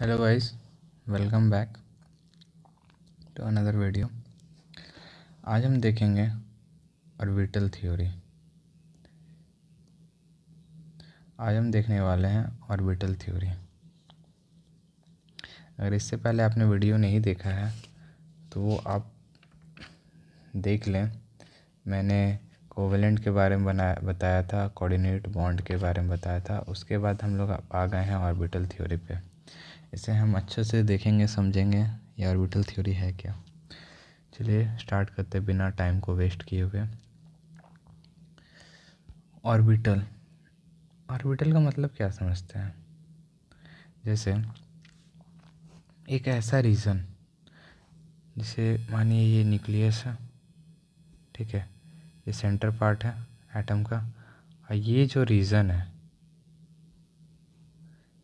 Hello guys welcome back to another video आज हम देखेंगे ऑर्बिटल थ्योरी आज हम देखने वाले हैं ऑर्बिटल थ्योरी अगर इससे पहले आपने वीडियो नहीं देखा है तो वो आप देख लें मैंने कोवेलेंट के बारे में बनाया बताया था कोऑर्डिनेट बॉन्ड के बारे में बताया था उसके बाद हम लोग आ गए हैं ऑर्बिटल थ्योरी पे इसे हम अच्छे से देखेंगे समझेंगे ये ऑर्बिटल थ्योरी है क्या चलिए स्टार्ट करते बिना टाइम को वेस्ट किए हुए ऑर्बिटल ऑर्बिटल का मतलब क्या समझते हैं जैसे एक ऐसा रीज़न जिसे मानिए ये न्यूक्लियस है ठीक है ये सेंटर पार्ट है एटम का और ये जो रीज़न है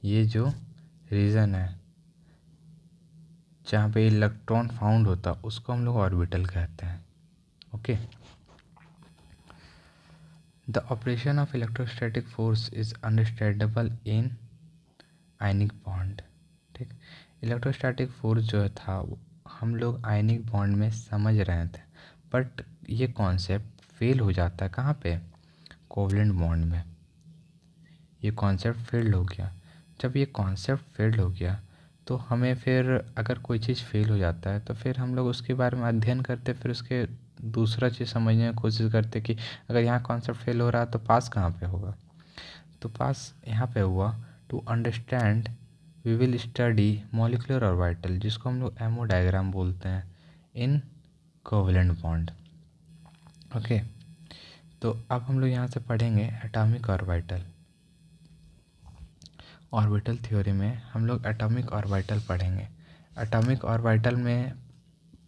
ये जो रीज़न है जहाँ पे इलेक्ट्रॉन फाउंड होता है उसको हम लोग ऑर्बिटल कहते हैं okay the operation of electrostatic force is understandable in ionic bond ठीक इलेक्ट्रोस्टैटिक फोर्स जो था हम लोग आयनिक बॉन्ड में समझ रहे थे बट ये कॉन्सेप्ट फेल हो जाता है कहाँ पे कोवलेंट बॉन्ड में ये कॉन्सेप्ट फेल्ड हो गया जब ये कॉन्सेप्ट फेल हो गया तो हमें फिर अगर कोई चीज़ फ़ेल हो जाता है तो फिर हम लोग उसके बारे में अध्ययन करते फिर उसके दूसरा चीज़ समझने की कोशिश करते कि अगर यहाँ कॉन्सेप्ट फेल हो रहा है तो पास कहाँ पे होगा तो पास यहाँ पे हुआ to understand we will study और ऑर्बिटल जिसको हम लोग एमओ डायग्राम बोलते हैं इन कोवलेंट बॉन्ड ओके तो अब हम लोग यहाँ से पढ़ेंगे एटॉमिक ऑर्बिटल ऑर्बिटल थ्योरी में हम लोग एटॉमिक ऑर्बिटल पढ़ेंगे एटॉमिक ऑर्बिटल में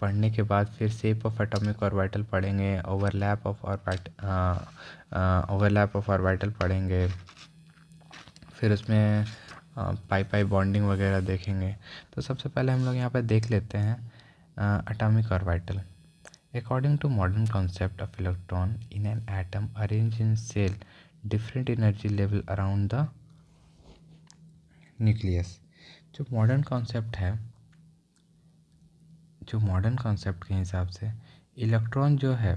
पढ़ने के बाद फिर सेप ऑफ एटॉमिक ऑर्बिटल पढ़ेंगे overlap of orbit overlap of orbital पढ़ेंगे फिर उसमें पाई पाई बॉन्डिंग वगैरह देखेंगे तो सबसे पहले हम लोग यहाँ पर देख लेते हैं atomic orbital according to modern concept of electron in an atom arrange in shell different energy level around the nucleus जो मॉडर्न कॉन्सेप्ट है जो मॉडर्न कॉन्सेप्ट के हिसाब से इलेक्ट्रॉन जो है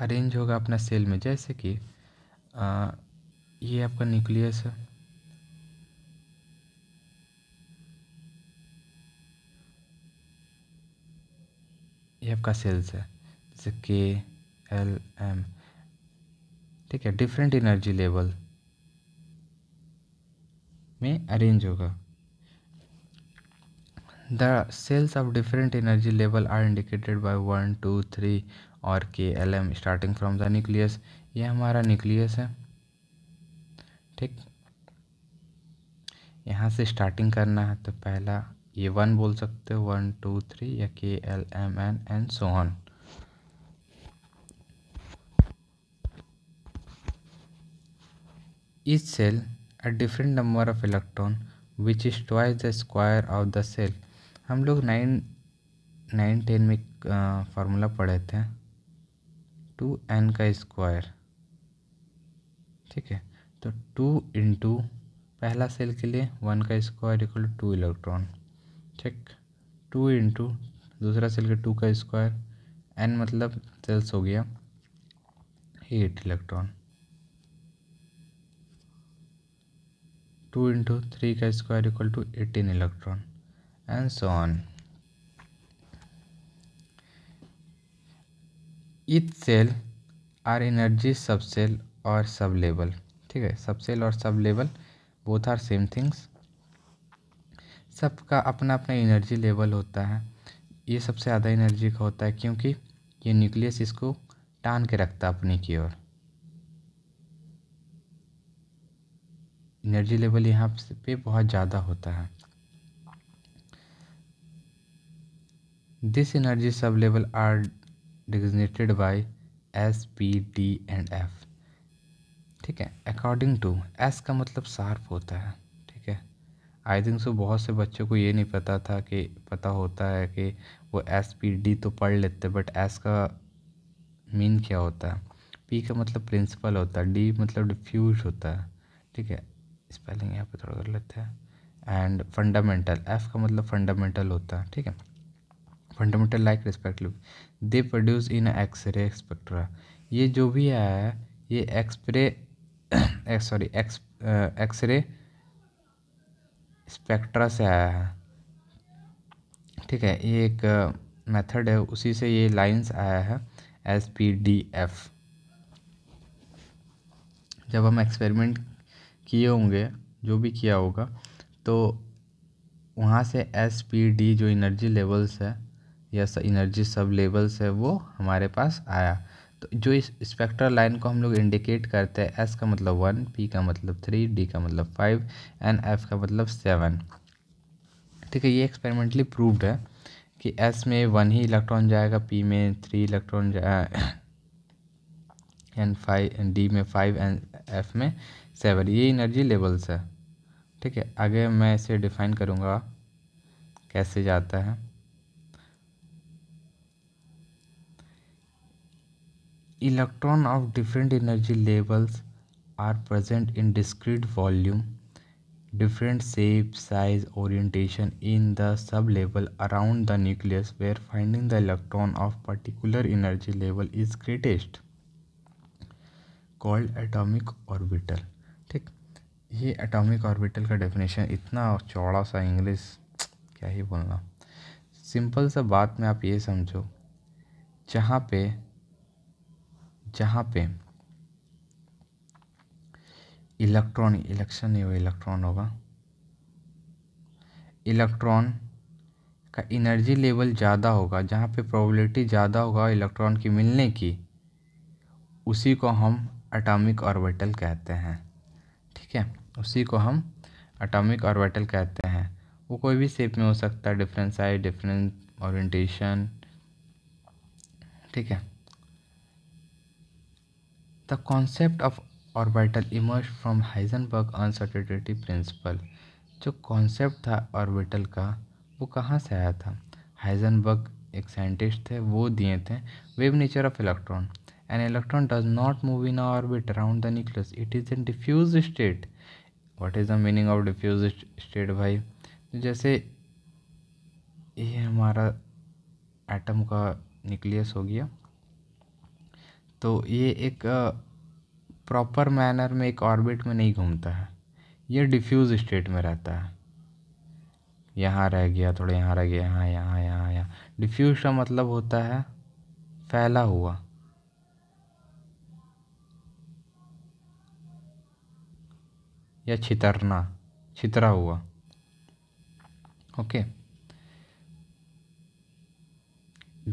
अरेंज होगा अपना सेल में जैसे कि आ, ये आपका न्यूक्लियस है ये आपका सेल्स है जैसे के एल एम ठीक है डिफरेंट एनर्जी लेवल में अरेंज होगा the shells of different energy level are indicated by one two three और K L M starting from the nucleus ये हमारा न्यूक्लियस है ठीक यहाँ से स्टार्टिंग करना है तो पहला ये वन बोल सकते हो वन टू थ्री या K L M N and so on is shell a different number of electron which is twice the square of the shell हम लोग नाइन नाइन टेन में फार्मूला पढ़े थे टू एन का स्क्वायर ठीक है तो टू इंटू पहला सेल के लिए वन का स्क्वायर इक्वल टू इलेक्ट्रॉन ठीक टू इंटू दूसरा सेल के टू का स्क्वायर एन मतलब सेल्स हो गया eight electron two into three का square equal to eighteen electron and so on each shell are energy sub shell और सब लेवल ठीक है सब सेल और sub level both are same things सबका अपना अपना एनर्जी लेवल होता है ये सबसे ज़्यादा एनर्जी का होता है क्योंकि ये न्यूक्लियस इसको टान के रखता है अपनी की ओर एनर्जी लेवल यहाँ पे बहुत ज़्यादा होता है this energy sub level are designated by S P D and F ठीक है अकॉर्डिंग टू एस का मतलब शार्प होता है ठीक है आई थिंक सो बहुत से बच्चों को ये नहीं पता था कि पता होता है कि वो एस पी डी तो पढ़ लेते बट एस का मीन क्या होता है पी का मतलब प्रिंसिपल होता है डी मतलब डिफ्यूज होता है ठीक है स्पेलिंग यहाँ पे थोड़ा कर लेते हैं एंड फंडामेंटल एफ का मतलब फंडामेंटल होता है ठीक है fundamental like respective they produce in x-ray spectra ये जो भी है ये x-ray sorry X x-ray spectra से आया है ठीक है ये एक मेथड eh, है उसी से ये लाइंस आया है एस पी डी एफ जब हम एक्सपेरिमेंट किए होंगे जो भी किया होगा तो वहाँ से एस पी डी जो इनर्जी लेवल्स है या इनर्जी सब लेवल्स है वो हमारे पास आया तो जो इस स्पेक्ट्रल लाइन को हम लोग इंडिकेट करते हैं एस का मतलब वन पी का मतलब थ्री डी का मतलब फाइव एंड एफ का मतलब सेवन ठीक है ये एक्सपेरिमेंटली प्रूव्ड है कि एस में वन ही इलेक्ट्रॉन जाएगा पी में थ्री इलेक्ट्रॉन जाए एंड फाइव डी में फाइव एंड एफ में सेवन ये इनर्जी लेवल्स है ठीक है आगे मैं इसे डिफाइन करूँगा कैसे जाता है electron of different energy levels are present in discrete volume different shape size orientation in the sub level around the nucleus where finding the electron of particular energy level is greatest called atomic orbital ये atomic orbital का definition इतना चौड़ा सा English क्या ही बोलना simple सा बात में आप ये समझो जहाँ पे जहाँ पे इलेक्ट्रॉन इलेक्शन नहीं हुआ इलेक्ट्रॉन होगा इलेक्ट्रॉन का एनर्जी लेवल ज़्यादा होगा जहाँ पे प्रोबेबिलिटी ज़्यादा होगा इलेक्ट्रॉन की मिलने की उसी को हम एटॉमिक ऑर्बिटल कहते हैं ठीक है उसी को हम अटोमिक ऑर्बिटल कहते हैं वो कोई भी शेप में हो सकता है डिफरेंट साइज डिफरेंट ऑरिएंटेशन ठीक है the concept of orbital emerge from Heisenberg uncertainty principle जो कॉन्सेप्ट था ऑर्बिटल का वो कहाँ से आया था हाइजनबर्ग एक साइंटिस्ट थे वो दिए थे wave nature of electron An electron does not move in orbit around the nucleus. It is in diffuse state. What is the meaning of diffuse state भाई तो जैसे ये हमारा एटम का न्यूक्लियस हो गया तो ये एक प्रॉपर मैनर में एक ऑर्बिट में नहीं घूमता है ये डिफ्यूज स्टेट में रहता है यहाँ रह गया थोड़ा यहाँ रह गया यहाँ यहाँ यहाँ यहाँ डिफ्यूज का मतलब होता है फैला हुआ या छितरना छितरा हुआ okay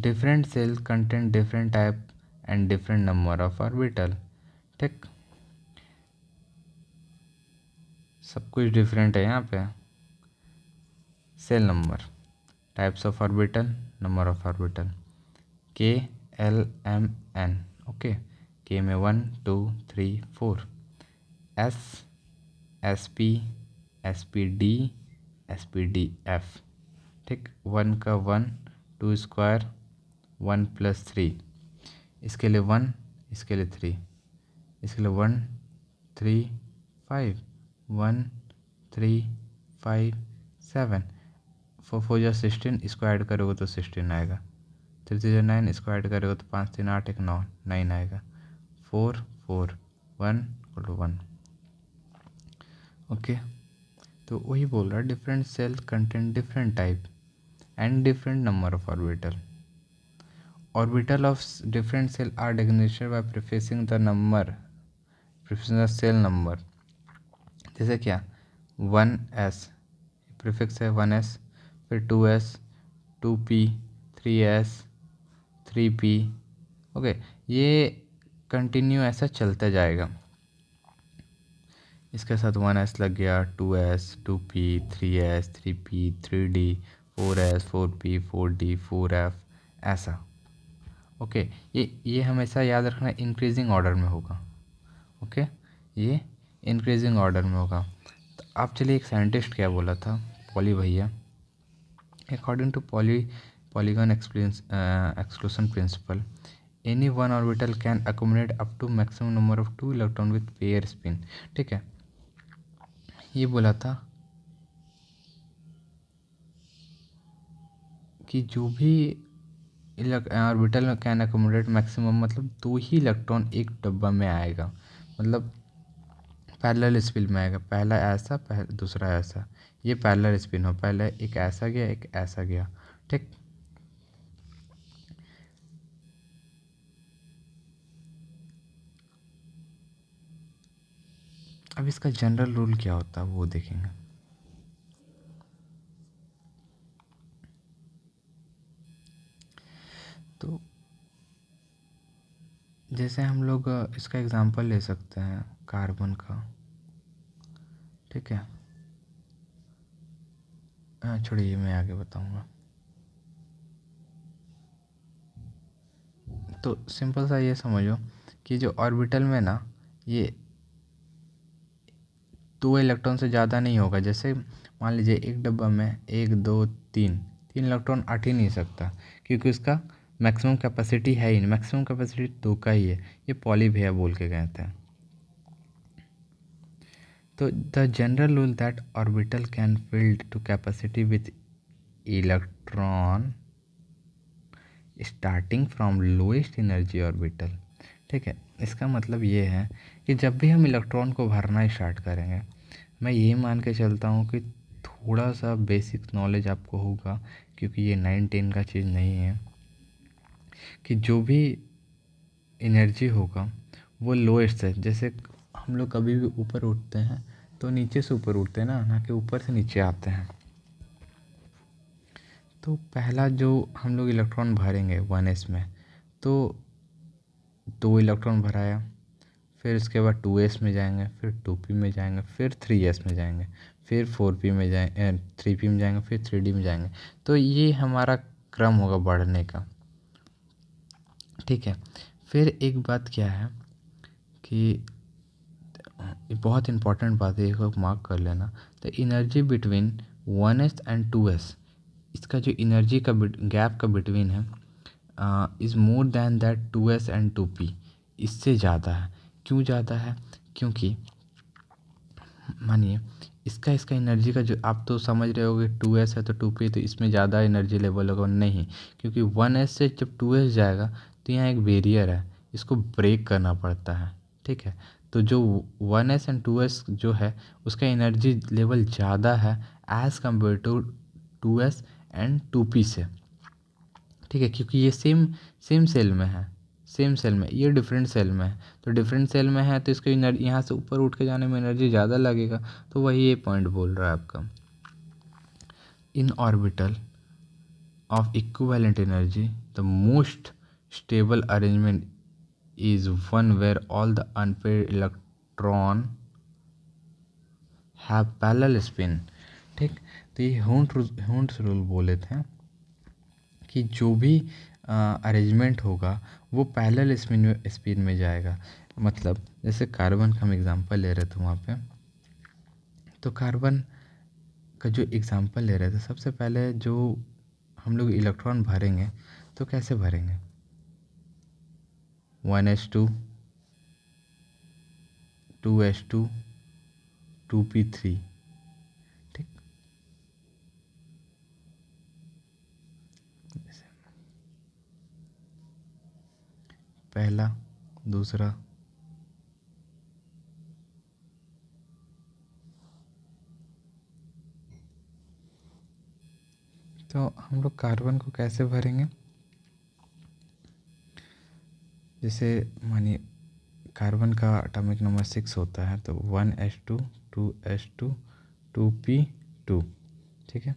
different shells content different type and different number of orbital ठीक सब कुछ डिफरेंट है यहाँ पे shell number types of orbital number of orbital के L M N okay K में one two three four S S P S P D S P D F ठीक one का one two square one plus three इसके लिए one इसके लिए three इसके लिए one three five one three five seven four four जो sixteen इसको ऐड करोगे तो सिक्सटीन आएगा थ्री थ्री जो नाइन इसको ऐड करोगे तो पाँच तीन आठ एक नौ नाइन आएगा four four one one okay तो वही बोल रहा है different shell content different type and different number of orbital orbital of different shell are डेगनेशन by prefacing the number prefacing the shell number जैसे क्या वन एस प्रिफिक्स है one S फिर two S two P three S three P okay ये continue ऐसा चलता जाएगा इसके साथ वन एस लग गया two S two P three S three P three D four S four P four D four F ऐसा ओके ये ये हमेशा याद रखना इंक्रीजिंग ऑर्डर में होगा ओके ये इंक्रीजिंग ऑर्डर में होगा तो आप चलिए एक साइंटिस्ट क्या बोला था पॉली भैया according to Pauli polygon exclusion principle any one orbital can accommodate up to maximum number of two electron with pair spin ठीक है ये बोला था कि जो भी ऑर्बिटल में कैन एकोमोडेट मैक्सिमम मतलब दो ही इलेक्ट्रॉन एक डब्बा में आएगा मतलब पैरेलल स्पिन में आएगा पहला ऐसा पहला दूसरा ऐसा ये पैरेलल स्पिन हो पहले एक ऐसा गया एक ऐसा गया ठीक अब इसका जनरल रूल क्या होता है वो देखेंगे तो जैसे हम लोग इसका एग्ज़ाम्पल ले सकते हैं कार्बन का ठीक है हाँ छोड़िए मैं आगे बताऊंगा तो सिंपल सा ये समझो कि जो ऑर्बिटल में ना ये टू इलेक्ट्रॉन से ज़्यादा नहीं होगा जैसे मान लीजिए एक डब्बा में एक दो तीन तीन इलेक्ट्रॉन अट ही नहीं सकता क्योंकि उसका मैक्सिमम कैपेसिटी है ही नहीं मैक्सिमम कैपेसिटी दो का ही है ये पॉली भैया बोल के गए थे तो the general rule that orbital can filled to capacity with electron starting from lowest energy orbital ठीक है इसका मतलब ये है कि जब भी हम इलेक्ट्रॉन को भरना स्टार्ट करेंगे मैं ये मान के चलता हूँ कि थोड़ा सा बेसिक नॉलेज आपको होगा क्योंकि ये नाइन टेन का चीज़ नहीं है कि जो भी एनर्जी होगा वो लोएस्ट है जैसे हम लोग कभी भी ऊपर उठते हैं तो नीचे से ऊपर उठते हैं ना ना कि ऊपर से नीचे आते हैं तो पहला जो हम लोग इलेक्ट्रॉन भरेंगे वन एस में तो दो इलेक्ट्रॉन भराया फिर इसके बाद टू एस में जाएंगे फिर टू पी में जाएंगे फिर थ्री एस में जाएंगे फिर फोर पी में जाएंगे थ्री पी में जाएंगे फिर थ्री डी में जाएंगे तो ये हमारा क्रम होगा बढ़ने का ठीक है फिर एक बात क्या है कि बहुत इंपॉर्टेंट बात है इसको मार्क कर लेना तो energy between one S and two S इसका जो इनर्जी का गैप का बिटवीन है is more than that two S and two P इससे ज़्यादा है क्यों ज़्यादा है क्योंकि मानिए इसका इसका एनर्जी का जो आप तो समझ रहे होगे टू एस है तो टू पी तो इसमें ज़्यादा एनर्जी लेवल होगा नहीं क्योंकि वन एस से जब टू एस जाएगा तो यहाँ एक बेरियर है इसको ब्रेक करना पड़ता है ठीक है तो जो one S and two S जो है उसका एनर्जी लेवल ज़्यादा है as compare to two S and two P से ठीक है क्योंकि ये सेम सेम सेल में है सेम सेल में ये डिफरेंट सेल में है तो डिफरेंट सेल में है तो इसको एनर्जी यहाँ से ऊपर उठ के जाने में एनर्जी ज़्यादा लगेगा तो वही ये पॉइंट बोल रहा है आपका in orbital of equivalent energy the most stable arrangement is one where all the unpaired electron have parallel spin ठीक तो ये हूं रूल बोले थे कि जो भी अरेंजमेंट होगा वो पैरेलल स्पिन में जाएगा मतलब जैसे कार्बन का हम एग्ज़ाम्पल ले रहे थे वहाँ पे तो कार्बन का जो एग्ज़ाम्पल ले रहे थे सबसे पहले जो हम लोग इलेक्ट्रॉन भरेंगे तो कैसे भरेंगे one S two two S two two P three पहला दूसरा तो हम लोग कार्बन को कैसे भरेंगे जैसे मानिए कार्बन का एटॉमिक नंबर सिक्स होता है तो one H two two H two two P two ठीक है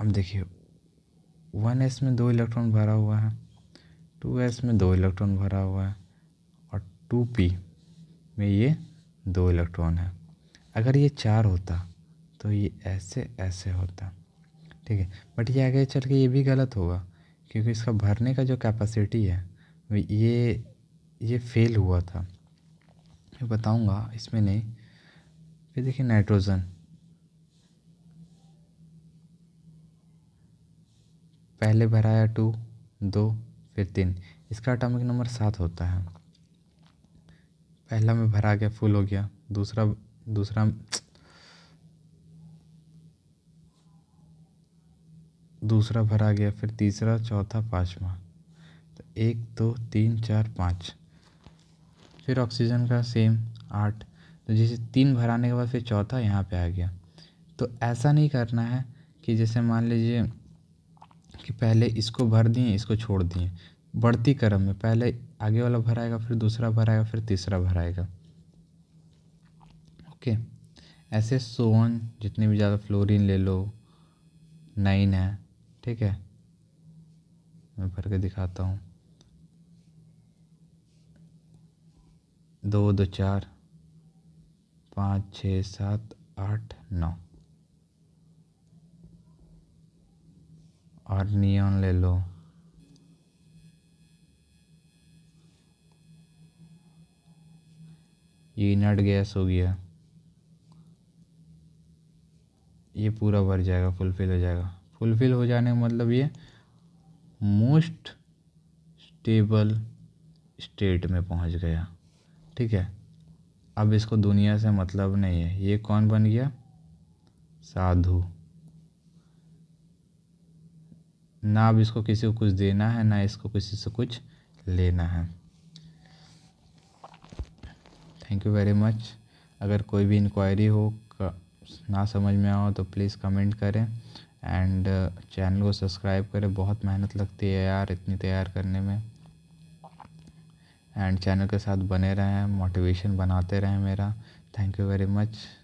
अब देखिए वन एस में दो इलेक्ट्रॉन भरा हुआ है टू एस में दो इलेक्ट्रॉन भरा हुआ है और टू पी में ये दो इलेक्ट्रॉन है अगर ये चार होता तो ये ऐसे ऐसे होता ठीक है बट ये आगे चल के ये भी गलत होगा क्योंकि इसका भरने का जो कैपेसिटी है ये ये फेल हुआ था मैं बताऊंगा इसमें नहीं फिर देखिए नाइट्रोजन पहले भराया टू दो फिर तीन इसका एटॉमिक नंबर सात होता है पहला में भरा गया फुल हो गया दूसरा दूसरा दूसरा भरा गया फिर तीसरा चौथा पाँचवा तो एक दो तीन चार पाँच फिर ऑक्सीजन का सेम आठ तो जैसे तीन भराने के बाद फिर चौथा यहाँ पे आ गया तो ऐसा नहीं करना है कि जैसे मान लीजिए कि पहले इसको भर दिए इसको छोड़ दिए बढ़ती क्रम में पहले आगे वाला भराएगा फिर दूसरा भराएगा फिर तीसरा भराएगा ओके ऐसे सोन जितने भी ज़्यादा फ्लोरीन ले लो नाइन है ठीक है मैं भर के दिखाता हूँ दो दो चार पाँच छः सात आठ नौ और नियॉन ले लो ये इनर्ट गैस हो गया ये पूरा भर जाएगा फुलफिल हो जाएगा फुलफिल हो जाने का मतलब ये मोस्ट स्टेबल स्टेट में पहुंच गया ठीक है अब इसको दुनिया से मतलब नहीं है ये कौन बन गया साधु ना अब इसको किसी को कुछ देना है ना इसको किसी से कुछ लेना है थैंक यू वेरी मच अगर कोई भी इंक्वायरी हो ना समझ में आओ तो प्लीज़ कमेंट करें एंड चैनल uh, को सब्सक्राइब करें बहुत मेहनत लगती है यार इतनी तैयार करने में एंड चैनल के साथ बने रहें मोटिवेशन बनाते रहें मेरा थैंक यू वेरी मच